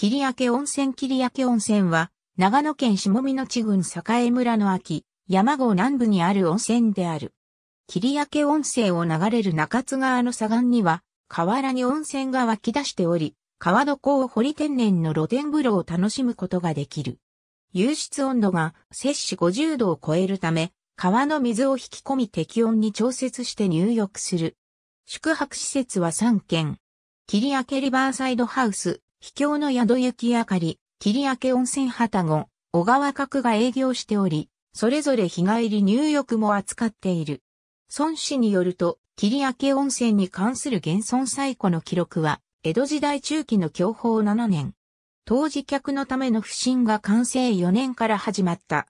霧明温泉霧明温泉は、長野県下見野地郡栄村の秋、山郷南部にある温泉である。霧明温泉を流れる中津川の左岸には、河原に温泉が湧き出しており、川床を掘り天然の露天風呂を楽しむことができる。湧出温度が摂氏50度を超えるため、川の水を引き込み適温に調節して入浴する。宿泊施設は3軒。霧明リバーサイドハウス、秘境の宿行き明かり、霧明温泉旗籠、小川角が営業しており、それぞれ日帰り入浴も扱っている。孫氏によると、霧明温泉に関する現存最古の記録は、江戸時代中期の享保7年。当時客のための不審が完成4年から始まった。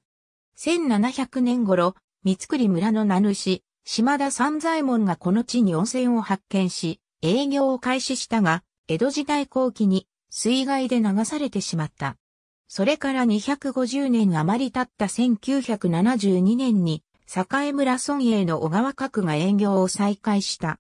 1700年頃、三栗村の名主、島田三左衛門がこの地に温泉を発見し、営業を開始したが、江戸時代後期に水害で流されてしまった。それから250年余り経った1972年に、栄村村営の小川角が営業を再開した。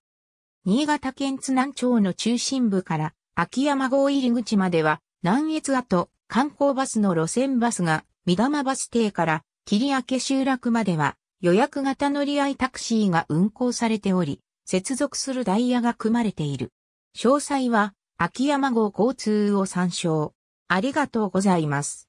新潟県津南町の中心部から秋山郷入口までは、南越後観光バスの路線バスが、三玉バス停から霧明集落までは、予約型乗り合いタクシーが運行されており、接続するダイヤが組まれている。詳細は、秋山号交通を参照。ありがとうございます。